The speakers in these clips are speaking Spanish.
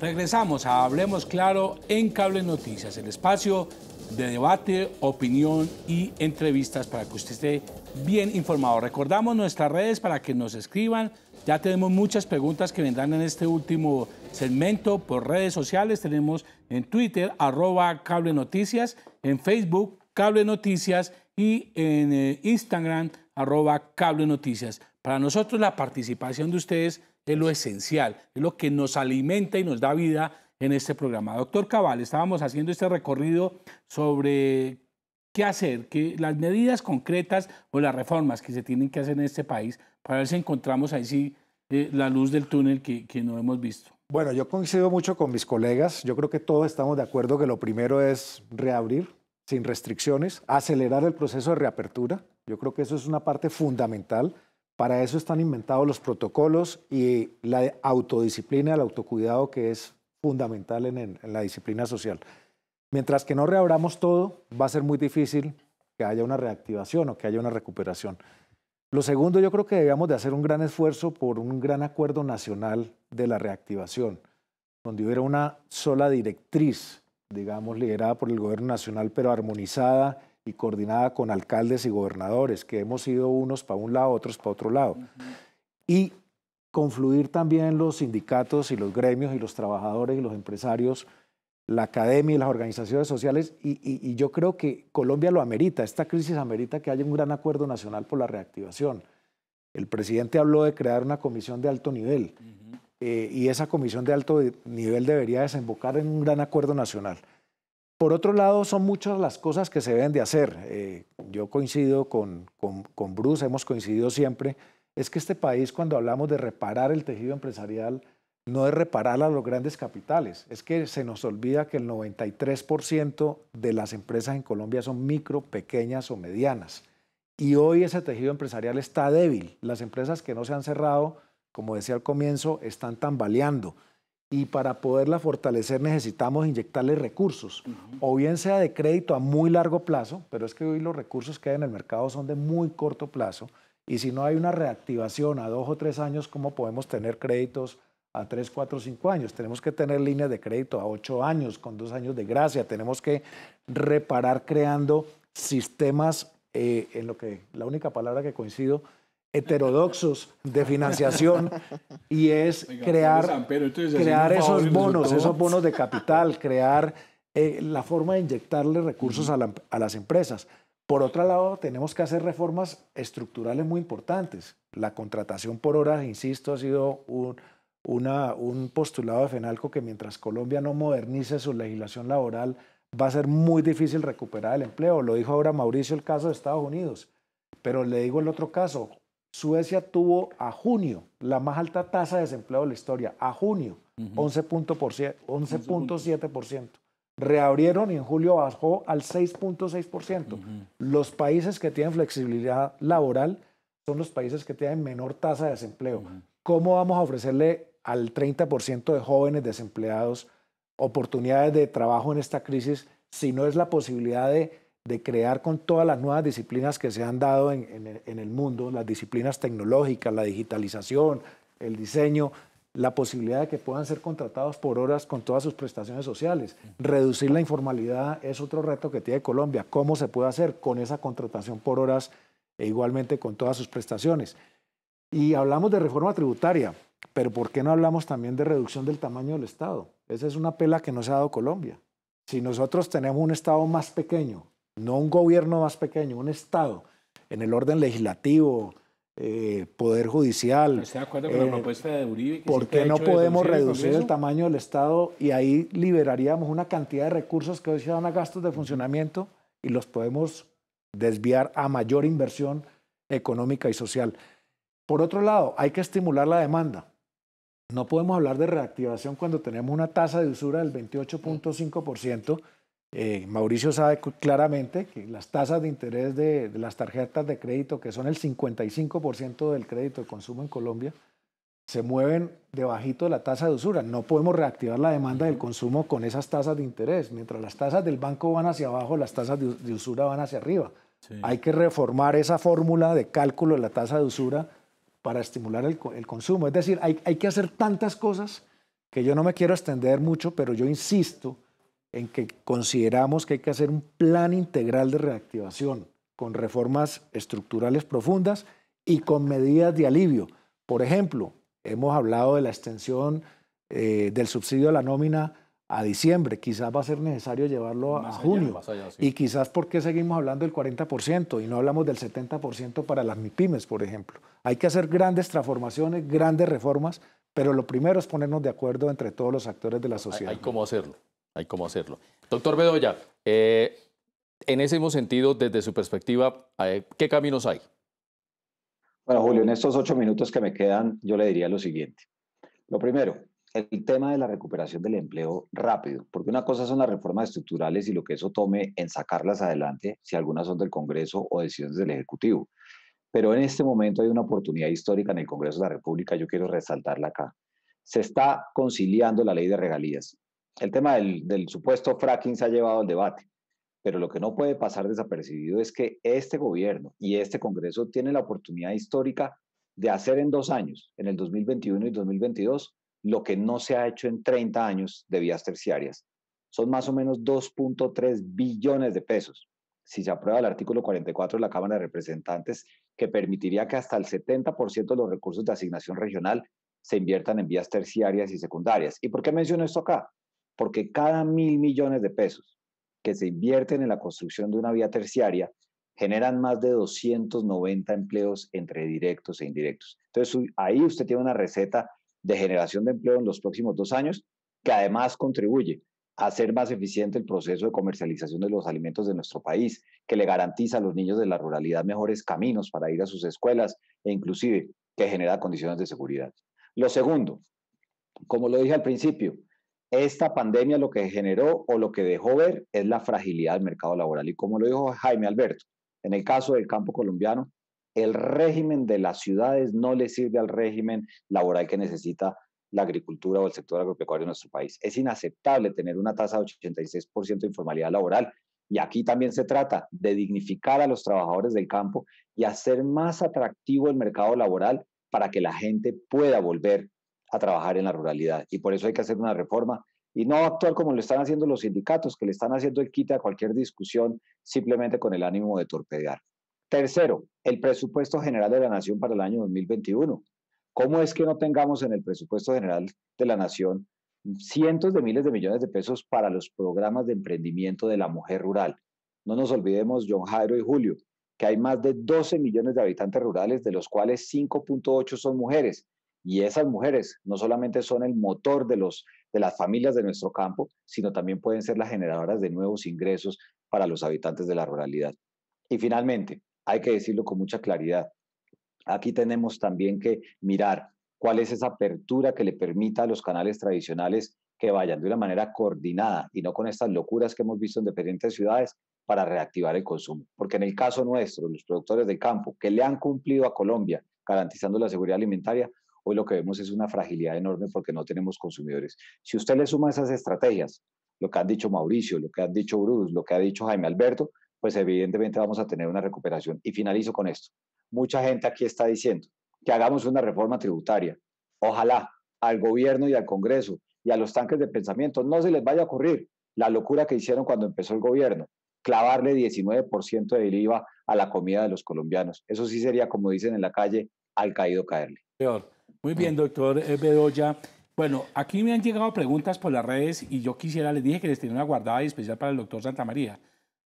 Regresamos a Hablemos Claro en Cable Noticias, el espacio de debate, opinión y entrevistas para que usted esté bien informado. Recordamos nuestras redes para que nos escriban. Ya tenemos muchas preguntas que vendrán en este último segmento por redes sociales. Tenemos en Twitter, arroba Cable Noticias, en Facebook, Cable Noticias y en eh, Instagram, arroba Cable Noticias. Para nosotros la participación de ustedes es lo esencial, es lo que nos alimenta y nos da vida en este programa. Doctor Cabal, estábamos haciendo este recorrido sobre qué hacer, que las medidas concretas o las reformas que se tienen que hacer en este país para ver si encontramos ahí sí eh, la luz del túnel que, que no hemos visto. Bueno, yo coincido mucho con mis colegas. Yo creo que todos estamos de acuerdo que lo primero es reabrir sin restricciones, acelerar el proceso de reapertura. Yo creo que eso es una parte fundamental. Para eso están inventados los protocolos y la autodisciplina, el autocuidado, que es fundamental en, la disciplina social. Mientras que no reabramos todo, va a ser muy difícil que haya una reactivación o que haya una recuperación. Lo segundo, yo creo que debíamos de hacer un gran esfuerzo por un gran acuerdo nacional de la reactivación, donde hubiera una sola directriz, digamos, liderada por el gobierno nacional, pero armonizada y coordinada con alcaldes y gobernadores, que hemos ido unos para un lado, otros para otro lado. Y confluir también los sindicatos y los gremios y los trabajadores y los empresarios, la academia y las organizaciones sociales, y, yo creo que Colombia lo amerita, esta crisis amerita que haya un gran acuerdo nacional por la reactivación. El presidente habló de crear una comisión de alto nivel, eh, y esa comisión de alto nivel debería desembocar en un gran acuerdo nacional. Por otro lado, son muchas las cosas que se deben de hacer. Eh, yo coincido con, con, con Bruce, hemos coincidido siempre es que este país, cuando hablamos de reparar el tejido empresarial, no es reparar a los grandes capitales, es que se nos olvida que el 93% de las empresas en Colombia son micro, pequeñas o medianas. Y hoy ese tejido empresarial está débil. Las empresas que no se han cerrado, como decía al comienzo, están tambaleando. Y para poderla fortalecer necesitamos inyectarle recursos, o bien sea de crédito a muy largo plazo, pero es que hoy los recursos que hay en el mercado son de muy corto plazo, y si no hay una reactivación a dos o tres años, ¿cómo podemos tener créditos a tres, cuatro, cinco años? Tenemos que tener líneas de crédito a ocho años, con dos años de gracia. Tenemos que reparar creando sistemas, eh, en lo que la única palabra que coincido, heterodoxos de financiación y es crear, crear esos bonos, esos bonos de capital, crear eh, la forma de inyectarle recursos a las empresas. Por otro lado, tenemos que hacer reformas estructurales muy importantes. La contratación por horas, insisto, ha sido un, un postulado de FENALCO que mientras Colombia no modernice su legislación laboral, va a ser muy difícil recuperar el empleo. Lo dijo ahora Mauricio el caso de Estados Unidos, pero le digo el otro caso. Suecia tuvo a junio la más alta tasa de desempleo de la historia, a junio, 11.7% reabrieron y en julio bajó al 6.6%. Los países que tienen flexibilidad laboral son los países que tienen menor tasa de desempleo. ¿Cómo vamos a ofrecerle al 30% de jóvenes desempleados oportunidades de trabajo en esta crisis si no es la posibilidad de, crear con todas las nuevas disciplinas que se han dado en el mundo, las disciplinas tecnológicas, la digitalización, el diseño, la posibilidad de que puedan ser contratados por horas con todas sus prestaciones sociales. Reducir la informalidad es otro reto que tiene Colombia. ¿Cómo se puede hacer con esa contratación por horas e igualmente con todas sus prestaciones? Y hablamos de reforma tributaria, pero ¿por qué no hablamos también de reducción del tamaño del Estado? Esa es una pela que no se ha dado Colombia. Si nosotros tenemos un Estado más pequeño, no un gobierno más pequeño, un Estado en el orden legislativo, eh, poder judicial. Estoy acuerdo con la eh, propuesta de Uribe. ¿Por qué no podemos reducir el, el, tamaño del Estado y ahí liberaríamos una cantidad de recursos que hoy se dan a gastos de funcionamiento y los podemos desviar a mayor inversión económica y social? Por otro lado, hay que estimular la demanda. No podemos hablar de reactivación cuando tenemos una tasa de usura del 28.5%. Eh, Mauricio sabe claramente que las tasas de interés de, las tarjetas de crédito, que son el 55% del crédito de consumo en Colombia, se mueven debajito de la tasa de usura. No podemos reactivar la demanda del consumo con esas tasas de interés. Mientras las tasas del banco van hacia abajo, las tasas de, usura van hacia arriba. Hay que reformar esa fórmula de cálculo de la tasa de usura para estimular el, consumo. Es decir, hay que hacer tantas cosas que yo no me quiero extender mucho, pero yo insisto en que consideramos que hay que hacer un plan integral de reactivación con reformas estructurales profundas y con medidas de alivio. Por ejemplo, hemos hablado de la extensión eh, del subsidio a la nómina a diciembre, quizás va a ser necesario llevarlo a junio. Y quizás porque seguimos hablando del 40% y no hablamos del 70% para las MIPIMES, por ejemplo. Hay que hacer grandes transformaciones, grandes reformas, pero lo primero es ponernos de acuerdo entre todos los actores de la sociedad. hay cómo hacerlo hay cómo hacerlo. Doctor Bedoya, eh, en ese mismo sentido, desde su perspectiva, eh, ¿qué caminos hay? Bueno, Julio, en estos ocho minutos que me quedan, yo le diría lo siguiente. Lo primero, el tema de la recuperación del empleo rápido, porque una cosa son las reformas estructurales y lo que eso tome en sacarlas adelante, si algunas son del Congreso o decisiones del Ejecutivo. Pero en este momento hay una oportunidad histórica en el Congreso de la República, yo quiero resaltarla acá. Se está conciliando la ley de regalías. El tema del, supuesto fracking se ha llevado al debate, pero lo que no puede pasar desapercibido es que este gobierno y este Congreso tienen la oportunidad histórica de hacer en dos años, en el 2021 y 2022, lo que no se ha hecho en 30 años de vías terciarias. Son más o menos 2.3 billones de pesos. Si se aprueba el artículo 44 de la Cámara de Representantes, que permitiría que hasta el 70% de los recursos de asignación regional se inviertan en vías terciarias y secundarias. ¿Y por qué menciono esto acá? porque cada mil millones de pesos que se invierten en la construcción de una vía terciaria generan más de 290 empleos entre directos e indirectos. Entonces ahí usted tiene una receta de generación de empleo en los próximos dos años que además contribuye a hacer más eficiente el proceso de comercialización de los alimentos de nuestro país, que le garantiza a los niños de la ruralidad mejores caminos para ir a sus escuelas e inclusive que genera condiciones de seguridad. Lo segundo, como lo dije al principio, esta pandemia lo que generó o lo que dejó ver es la fragilidad del mercado laboral. Y como lo dijo Jaime Alberto, en el caso del campo colombiano, el régimen de las ciudades no le sirve al régimen laboral que necesita la agricultura o el sector agropecuario de nuestro país. Es inaceptable tener una tasa de 86% de informalidad laboral. Y aquí también se trata de dignificar a los trabajadores del campo y hacer más atractivo el mercado laboral para que la gente pueda volver a trabajar en la ruralidad. Y por eso hay que hacer una reforma y no actuar como lo están haciendo los sindicatos, que le están haciendo el quita a cualquier discusión simplemente con el ánimo de torpedear. Tercero, el presupuesto general de la Nación para el año 2021. ¿Cómo es que no tengamos en el presupuesto general de la Nación cientos de miles de millones de pesos para los programas de emprendimiento de la mujer rural? No nos olvidemos, John Jairo y Julio, que hay más de 12 millones de habitantes rurales, de los cuales 5.8 son mujeres y esas mujeres no solamente son el motor de, los, de las familias de nuestro campo, sino también pueden ser las generadoras de nuevos ingresos para los habitantes de la ruralidad. Y finalmente, hay que decirlo con mucha claridad, aquí tenemos también que mirar cuál es esa apertura que le permita a los canales tradicionales que vayan de una manera coordinada y no con estas locuras que hemos visto en diferentes ciudades para reactivar el consumo. Porque en el caso nuestro, los productores de campo que le han cumplido a Colombia garantizando la seguridad alimentaria hoy lo que vemos es una fragilidad enorme porque no tenemos consumidores. Si usted le suma esas estrategias, lo que han dicho Mauricio, lo que han dicho Bruce, lo que ha dicho Jaime Alberto, pues evidentemente vamos a tener una recuperación. Y finalizo con esto. Mucha gente aquí está diciendo que hagamos una reforma tributaria. Ojalá al gobierno y al Congreso y a los tanques de pensamiento no se les vaya a ocurrir la locura que hicieron cuando empezó el gobierno, clavarle 19% del IVA a la comida de los colombianos. Eso sí sería, como dicen en la calle, al caído caerle. Muy mm. bien, doctor eh, Bedoya. Bueno, aquí me han llegado preguntas por las redes y yo quisiera, les dije que les tenía una guardada especial para el doctor Santa María.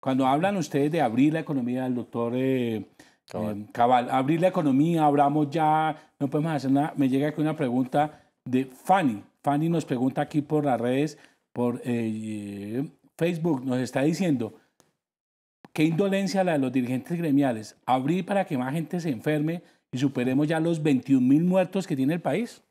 Cuando hablan ustedes de abrir la economía del doctor eh, eh, cabal. abrir la economía, hablamos ya, no podemos hacer nada. Me llega aquí una pregunta de Fanny. Fanny nos pregunta aquí por las redes, por Facebook, nos está diciendo, qué indolencia la de los dirigentes gremiales, abrir para que más gente se enferme y superemos ya los 21 mil muertos que tiene el país?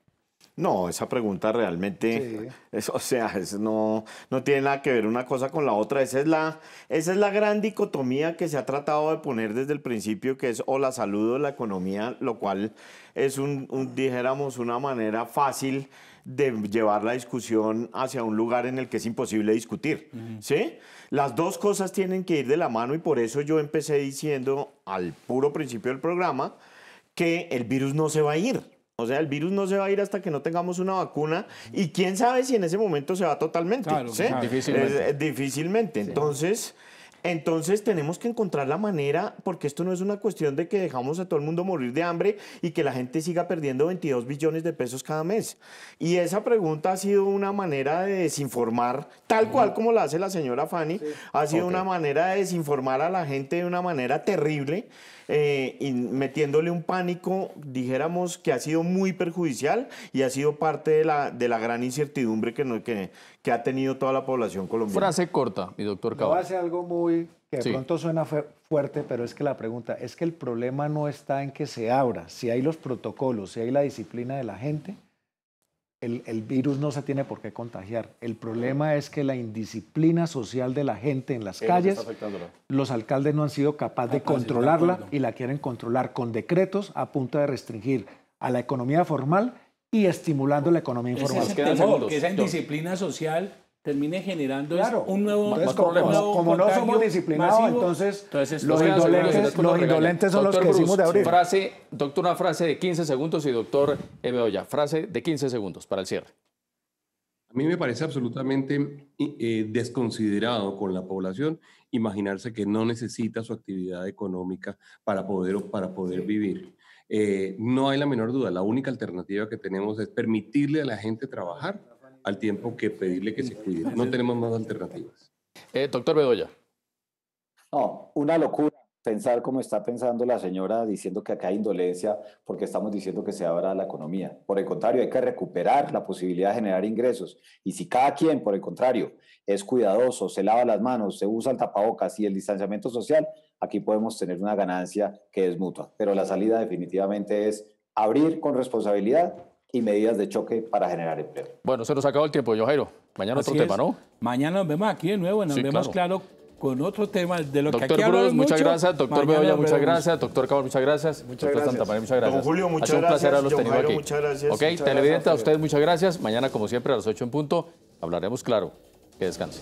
No, esa pregunta realmente, o sea, no, no tiene nada que ver una cosa con la otra. Esa es la, esa es la gran dicotomía que se ha tratado de poner desde el principio, que es o la salud o la economía, lo cual es, un, dijéramos, una manera fácil de llevar la discusión hacia un lugar en el que es imposible discutir. ¿Sí? Las dos cosas tienen que ir de la mano y por eso yo empecé diciendo al puro principio del programa que el virus no se va a ir. O sea, el virus no se va a ir hasta que no tengamos una vacuna y quién sabe si en ese momento se va totalmente. Difícilmente. Eh, difícilmente. Entonces, entonces tenemos que encontrar la manera, porque esto no es una cuestión de que dejamos a todo el mundo morir de hambre y que la gente siga perdiendo 22 billones de pesos cada mes. Y esa pregunta ha sido una manera de desinformar, tal cual como la hace la señora Fanny, ha sido una manera de desinformar a la gente de una manera terrible. Eh, y metiéndole un pánico, dijéramos que ha sido muy perjudicial y ha sido parte de la, de la gran incertidumbre que, no, que, que ha tenido toda la población colombiana. Frase corta, mi doctor Cabo. No hace algo muy que de pronto suena fuerte, pero es que la pregunta es que el problema no está en que se abra, si hay los protocolos, si hay la disciplina de la gente el, virus no se tiene por qué contagiar. El problema es que la indisciplina social de la gente en las calles, los alcaldes no han sido capaces de ah, pues, controlarla y la quieren controlar con decretos a punto de restringir a la economía formal y estimulando la economía informal. esa indisciplina social termine generando un nuevo, problema. como, no somos disciplinados, entonces, los, indolentes, son los que decimos de abrir. Frase, doctor, una frase de 15 segundos y doctor Ebeoya, frase de 15 segundos para el cierre. A mí me parece absolutamente eh, eh, desconsiderado con la población imaginarse que no necesita su actividad económica para poder, para poder vivir. Eh, no hay la menor duda, la única alternativa que tenemos es permitirle a la gente trabajar al tiempo que pedirle que se cuide. No tenemos más alternativas. Eh, doctor Bedoya. No, una locura pensar como está pensando la señora diciendo que acá hay indolencia porque estamos diciendo que se abra la economía. Por el contrario, hay que recuperar la posibilidad de generar ingresos. Y si cada quien, por el contrario, es cuidadoso, se lava las manos, se usa el tapabocas y el distanciamiento social, aquí podemos tener una ganancia que es mutua. Pero la salida definitivamente es abrir con responsabilidad y medidas de choque para generar empleo. Bueno, se nos acabó el tiempo, Jairo. Mañana otro tema, ¿no? Mañana nos vemos aquí de nuevo, nos vemos claro. con otro tema de lo doctor que muchas gracias. Doctor Mañana muchas gracias. Doctor Cabal, muchas gracias. Muchas doctor gracias. Santamaría, muchas gracias. Julio, muchas gracias. un placer a haberlos tenido aquí. Muchas gracias. Ok, a ustedes muchas gracias. Mañana, como siempre, a las 8 en punto, hablaremos claro. Que descanse.